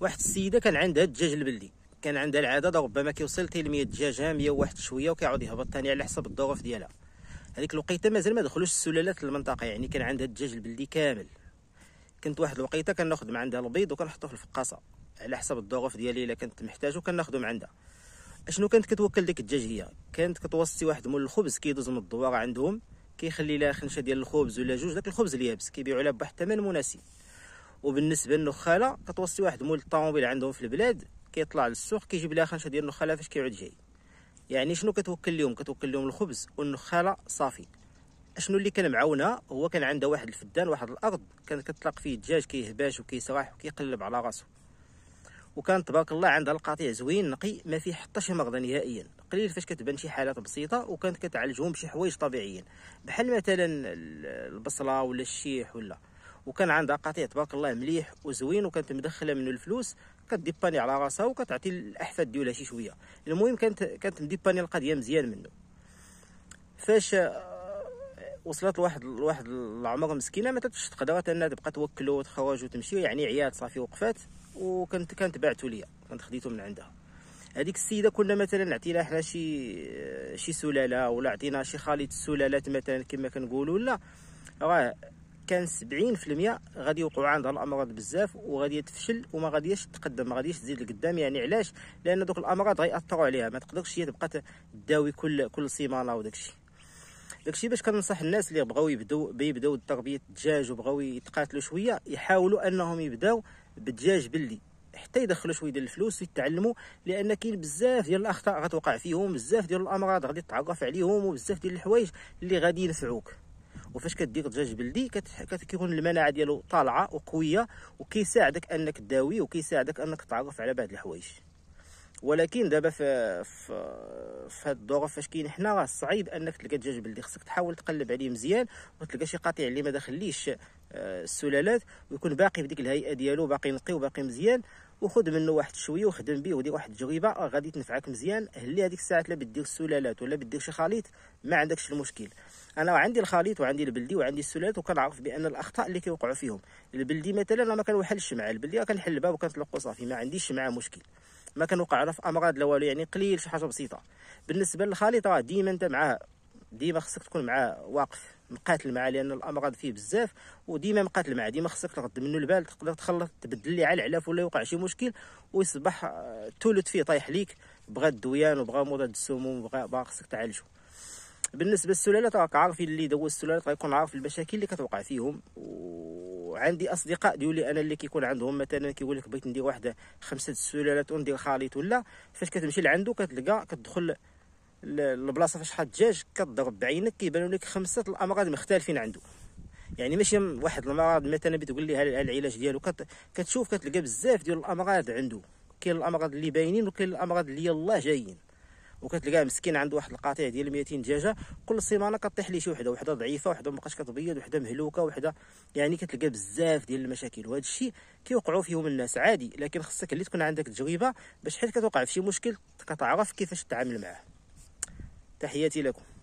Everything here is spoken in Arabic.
واحد السيده كان عندها الدجاج البلدي كان عندها العدد ربما كيوصل حتى ل 100 دجاجه 101 وواحد شويه وكيعاود يهبط ثاني على حسب الظروف ديالها هذيك الوقيته مازال ما دخلوش السلالات للمنطقه يعني كان عندها الدجاج البلدي كامل كنت واحد الوقيته كناخذ من عندها البيض وكنحطو في الفقاصه على حسب الظروف ديالي الا كنت محتاجو كناخذو من عندها اشنو كانت كتوكل ديك الدجاج هي كانت كتوصي واحد مول الخبز كيدوز من الدوار عندهم كيخلي لها خنشه ديال الخبز ولا جوج داك الخبز اليابس كيبيعوا لها بواحد الثمن مناسب وبالنسبه للنخاله كتوصي واحد مول الطوموبيل عندهم في البلاد كيطلع للسوق كيجيب لها خنشه ديال النخاله فاش كيعود جاي يعني شنو كتوكل لهم كتوكل لهم الخبز والنخاله صافي شنو اللي كان معاونها هو كان عندها واحد الفدان واحد الارض كانت كتطلق فيه الدجاج كيهباش وكيسرح وكيقلب على راسو وكان تبارك الله عندها القطيع زوين نقي ما فيه حتى شي مرضى نهائيا قليل فاش كتبان شي حالات بسيطه وكانت كتعالجهم بشي حوايج طبيعيين بحال مثلا البصله ولا الشيح ولا وكان عندها قطيع تبارك الله مليح وزوين وكانت مدخله منه الفلوس كديباني على راسها وكتعطي الاحفاد ديالها شي شويه المهم كانت كانت مديباني القضيه مزيان منه فاش آه، وصلت لواحد لواحد العمر مسكينه ما تقدرش قدرات انها تبقى توكلو وتخرج وتمشي يعني عيات صافي وقفات وكانت كانت باعته ليا كنت خديته من عندها هذيك السيده كنا مثلا عطينا حنا شي آه، شي سلاله ولا عطينا شي خليط السلالات مثلا كما كنقولوا لا راه كان 70% غادي يوقعوا عندها الامراض بزاف وغادي تفشل وما غاديش تقدم ما غاديش تزيد لقدام يعني علاش لان دوك الامراض غيأثروا عليها ما تقدرش هي تبقى تداوي كل كل سيمانه وداكشي داكشي باش كننصح الناس اللي بغاو يبداو بيبداو تربيه الدجاج وبغاو يتقاتلوا شويه يحاولوا انهم يبداو بالدجاج بلدي حتى يدخلوا شويه ديال الفلوس ويتعلموا لان كاين بزاف ديال الاخطاء غتوقع فيهم بزاف ديال الامراض غادي تعرف عليهم وبزاف ديال الحوايج اللي غادي ينفعوك وفاش كدير دجاج بلدي كيكون المناعه ديالو طالعه وقويه وكيساعدك انك تداوي وكيساعدك انك تعرف على بعض الحوايج ولكن دابا في في هاد الظروف فاش كاين حنا راه صعيب انك تلقى دجاج بلدي خصك تحاول تقلب عليه مزيان وتلقى شي قطيع اللي ما داخليش آه، السلالات ويكون باقي بديك الهيئه ديالو باقي نقي وباقي مزيان وخذ منه واحد شويه وخدم به ودير واحد التجربه غادي تنفعك مزيان هلي هذيك الساعه لا بدير السلالات ولا بدير شي خليط ما عندكش المشكل انا عندي الخليط وعندي البلدي وعندي السلالات وكنعرف بان الاخطاء اللي كيوقعوا فيهم البلدي مثلا انا ما كنحلش مع البلدي كنحل الباب وكنطلقو صافي ما عنديش معاه مشكل ما كنوقع لا في امراض لا والو يعني قليل شي حاجه بسيطه بالنسبه للخليط راه ديما انت معاه ديما خصك تكون معاه واقف مقاتل معاه لان الامراض فيه بزاف وديما مقاتل معاه ديما خصك تغض منه البال تقدر تخلط تبدل ليه على العلاف ولا يوقع شي مشكل ويصبح الثلث آه، فيه طايح ليك بغى الدويان وبغى مضاد السموم بغى خصك تعالجه بالنسبه للسلالات راك عارف اللي دوا السلالات غيكون عارف المشاكل اللي كتوقع فيهم وعندي اصدقاء ديولي انا اللي كيكون عندهم مثلا كيقول لك بغيت ندير واحده خمسه السلالات وندير خليط ولا فاش كتمشي لعندو كتلقى كتدخل البلاصه فاش حط الدجاج كتضرب بعينك كيبانوا لك خمسه الامراض مختلفين عنده يعني ماشي واحد المرض مثلا بتقول لي العلاج ديالو كتشوف كتلقى بزاف ديال الامراض عنده كاين الامراض اللي باينين وكاين الامراض اللي يلاه جايين وكتلقاه مسكين عنده واحد القطيع ديال 200 دجاجه كل سيمانه كطيح ليه شي وحده وحده ضعيفه وحده مابقاش كتبيض وحده مهلوكه وحده يعني كتلقى بزاف ديال المشاكل وهذا الشيء كيوقعوا فيهم الناس عادي لكن خصك اللي تكون عندك تجربه باش حيت كتوقع في شي مشكل كتعرف كيفاش تتعامل معاه تحياتي لكم